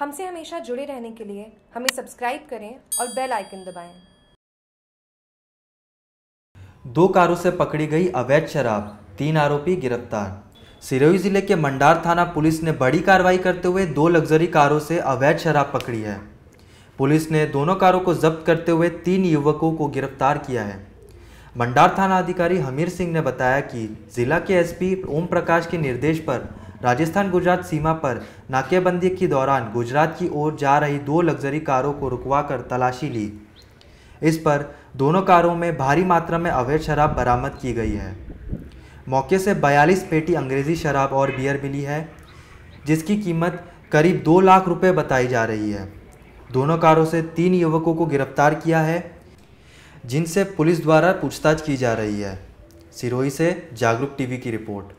हमसे हमेशा जुड़े रहने के लिए हमें सब्सक्राइब करें और बेल आइकन दबाएं। दो कारों से पकड़ी गई अवैध शराब तीन आरोपी गिरफ्तार सिरोही जिले के मंडार थाना पुलिस ने बड़ी कार्रवाई करते हुए दो लग्जरी कारों से अवैध शराब पकड़ी है पुलिस ने दोनों कारों को जब्त करते हुए तीन युवकों को गिरफ्तार किया है मंडार थाना अधिकारी हमीर सिंह ने बताया कि जिला के एसपी ओम प्रकाश के निर्देश पर राजस्थान गुजरात सीमा पर नाकेबंदी के दौरान गुजरात की ओर जा रही दो लग्जरी कारों को रुकवा कर तलाशी ली इस पर दोनों कारों में भारी मात्रा में अवैध शराब बरामद की गई है मौके से 42 पेटी अंग्रेज़ी शराब और बियर मिली है जिसकी कीमत करीब दो लाख रुपए बताई जा रही है दोनों कारों से तीन युवकों को गिरफ्तार किया है जिनसे पुलिस द्वारा पूछताछ की जा रही है सिरोही से जागरूक टीवी की रिपोर्ट